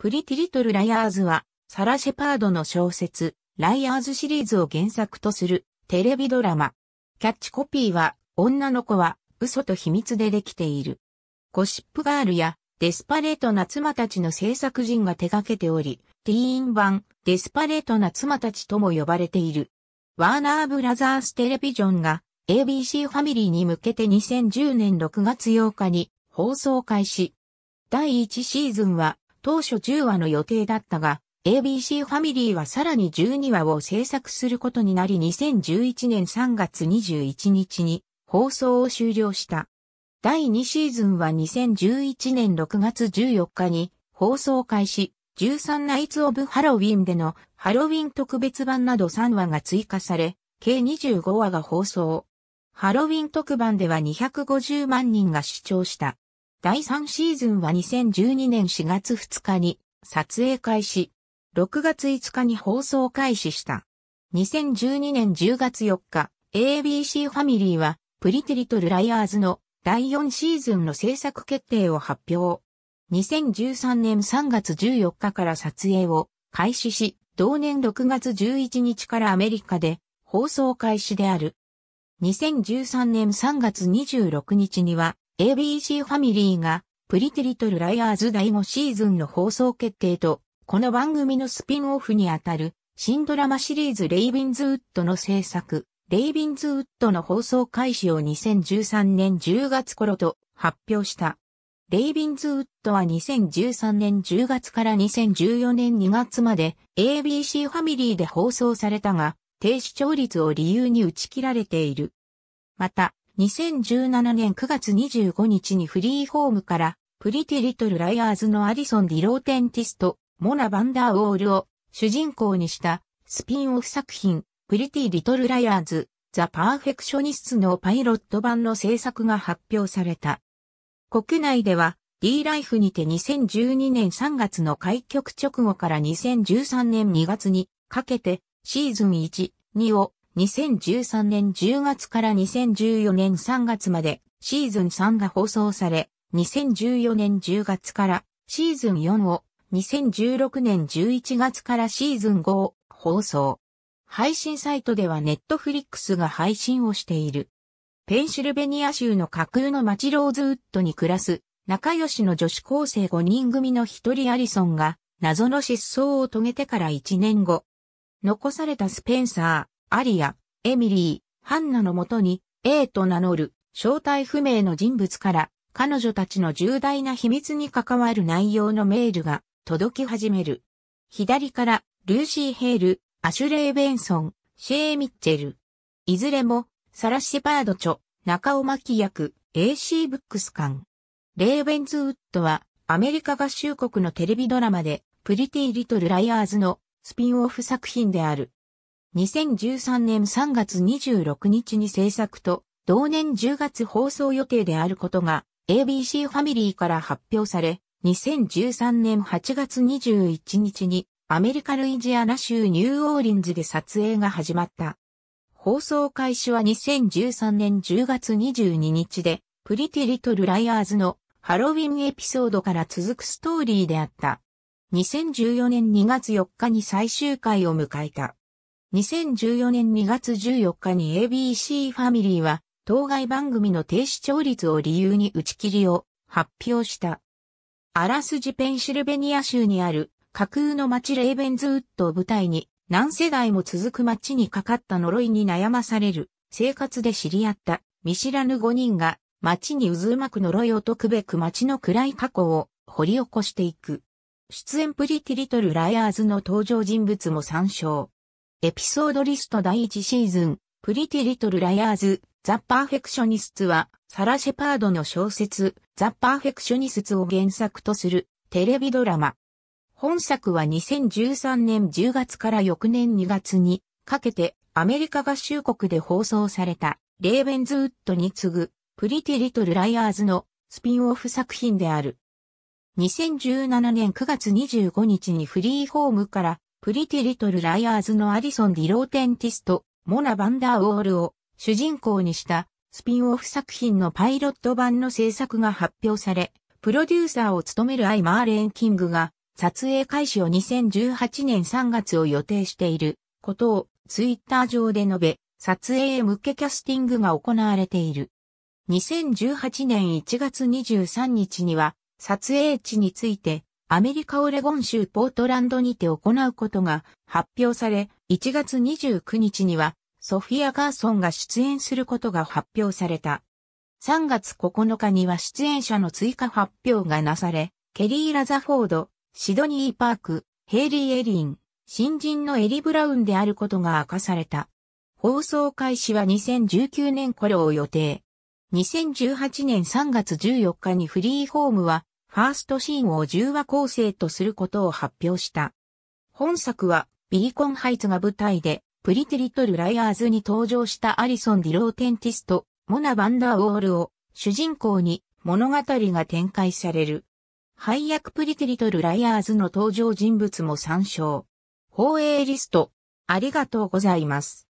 プリティリトルライアーズは、サラ・シェパードの小説、ライアーズシリーズを原作とするテレビドラマ。キャッチコピーは、女の子は嘘と秘密でできている。ゴシップガールやデスパレートな妻たちの制作陣が手掛けており、ティーン版デスパレートな妻たちとも呼ばれている。ワーナーブラザーステレビジョンが ABC ファミリーに向けて2010年6月8日に放送開始。第1シーズンは当初10話の予定だったが、ABC ファミリーはさらに12話を制作することになり2011年3月21日に放送を終了した。第2シーズンは2011年6月14日に放送開始、13ナイツオブハロウィンでのハロウィン特別版など3話が追加され、計25話が放送。ハロウィン特番では250万人が視聴した。第3シーズンは2012年4月2日に撮影開始、6月5日に放送開始した。2012年10月4日、ABC ファミリーは、プリティリトルライアーズの第4シーズンの制作決定を発表。2013年3月14日から撮影を開始し、同年6月11日からアメリカで放送開始である。2013年3月26日には ABC ファミリーが、プリティリトルライアーズ第5シーズンの放送決定と、この番組のスピンオフにあたる、新ドラマシリーズレイビンズウッドの制作、レイビンズウッドの放送開始を2013年10月頃と発表した。レイビンズウッドは2013年10月から2014年2月まで ABC ファミリーで放送されたが、低視聴率を理由に打ち切られている。また、2017年9月25日にフリーホームから、プリティリトルライアーズのアリソン・ディローテンティスト、モナ・バンダー・ウォールを主人公にしたスピンオフ作品、プリティ・リトル・ライアーズ、ザ・パーフェクショニストのパイロット版の制作が発表された。国内では D ライフにて2012年3月の開局直後から2013年2月にかけてシーズン1、2を2013年10月から2014年3月までシーズン3が放送され、2014年10月からシーズン4を、2016年11月からシーズン5を放送。配信サイトではネットフリックスが配信をしている。ペンシルベニア州の架空の町ローズウッドに暮らす仲良しの女子高生5人組の一人アリソンが謎の失踪を遂げてから1年後、残されたスペンサー、アリア、エミリー、ハンナのもとに、A と名乗る、正体不明の人物から、彼女たちの重大な秘密に関わる内容のメールが届き始める。左から、ルーシー・ヘール、アシュレイ・ベンソン、シェー・ミッチェル。いずれも、サラ・シェパード著、中尾巻役、AC ブックス館。レーベンズウッドは、アメリカ合衆国のテレビドラマで、プリティ・リトル・ライアーズのスピンオフ作品である。2013年3月26日に制作と、同年10月放送予定であることが ABC ファミリーから発表され、2013年8月21日にアメリカルイジアナ州ニューオーリンズで撮影が始まった。放送開始は2013年10月22日で、プリティリトルライアーズのハロウィンエピソードから続くストーリーであった。2014年2月4日に最終回を迎えた。2014年2月14日に ABC ファミリーは、当該番組の低視聴率を理由に打ち切りを発表した。アラスジペンシルベニア州にある架空の町レーベンズウッドを舞台に何世代も続く町にかかった呪いに悩まされる生活で知り合った見知らぬ5人が町に渦巻く呪いを解くべく町の暗い過去を掘り起こしていく。出演プリティリトルライアーズの登場人物も参照。エピソードリスト第1シーズン、プリティリトルライアーズ、ザ・パーフェクショニスツは、サラ・シェパードの小説、ザ・パーフェクショニスツを原作とする、テレビドラマ。本作は2013年10月から翌年2月に、かけて、アメリカ合衆国で放送された、レーベンズウッドに次ぐ、プリティリトルライアーズの、スピンオフ作品である。2017年9月25日にフリーホームからプリティリトルライアーズのアディソン・ディローテンティスト、モナ・バンダー・ウォールを主人公にしたスピンオフ作品のパイロット版の制作が発表され、プロデューサーを務めるアイ・マーレン・キングが撮影開始を2018年3月を予定していることをツイッター上で述べ、撮影へ向けキャスティングが行われている。2018年1月23日には撮影地についてアメリカオレゴン州ポートランドにて行うことが発表され、1月29日にはソフィア・ガーソンが出演することが発表された。3月9日には出演者の追加発表がなされ、ケリー・ラザフォード、シドニー・パーク、ヘイリー・エリン、新人のエリ・ブラウンであることが明かされた。放送開始は2019年頃を予定。2018年3月14日にフリーホームはファーストシーンを10話構成とすることを発表した。本作は、ビーコンハイツが舞台で、プリテリトル・ライアーズに登場したアリソン・ディローテンティスト、モナ・バンダーウォールを主人公に物語が展開される。配役プリテリトル・ライアーズの登場人物も参照。放映リスト、ありがとうございます。